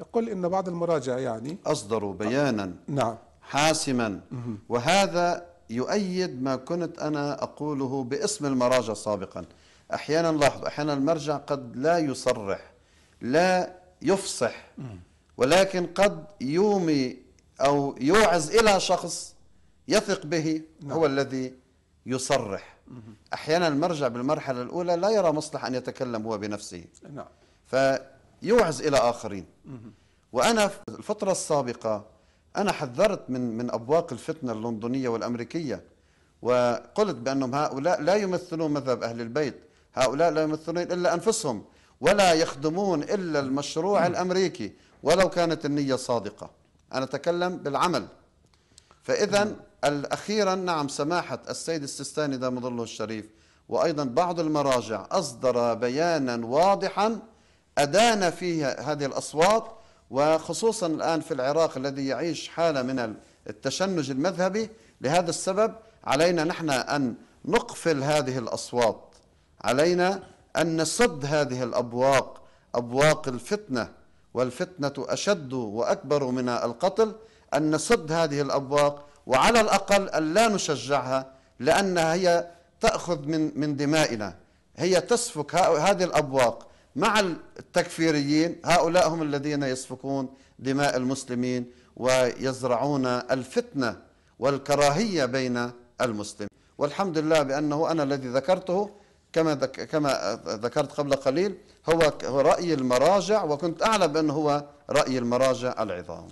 يقول إن بعض المراجع يعني أصدروا بيانا نعم حاسما وهذا يؤيد ما كنت أنا أقوله باسم المراجع سابقا أحيانا لاحظوا أحيانا المرجع قد لا يصرح لا يفصح ولكن قد يومي أو يوعز إلى شخص يثق به نعم. هو الذي يصرح أحيانا المرجع بالمرحلة الأولى لا يرى مصلح أن يتكلم هو بنفسه نعم يوعز إلى آخرين وأنا في الفترة السابقة أنا حذرت من من أبواق الفتنة اللندنية والأمريكية وقلت بأنهم هؤلاء لا يمثلون مذهب أهل البيت هؤلاء لا يمثلون إلا أنفسهم ولا يخدمون إلا المشروع الأمريكي ولو كانت النية صادقة أنا أتكلم بالعمل فإذا أخيرا نعم سماحة السيد السيستاني دام ظله الشريف وأيضا بعض المراجع أصدر بيانا واضحا أدان فيه هذه الأصوات وخصوصا الآن في العراق الذي يعيش حالة من التشنج المذهبي لهذا السبب علينا نحن أن نقفل هذه الأصوات علينا أن نسد هذه الأبواق أبواق الفتنة والفتنة أشد وأكبر من القتل أن نسد هذه الأبواق وعلى الأقل أن لا نشجعها لأنها هي تأخذ من من دمائنا هي تسفك هذه الأبواق مع التكفيريين هؤلاء هم الذين يسفكون دماء المسلمين ويزرعون الفتنة والكراهية بين المسلمين والحمد لله بأنه أنا الذي ذكرته كما كما ذكرت قبل قليل هو رأي المراجع وكنت أعلم أنه هو رأي المراجع العظام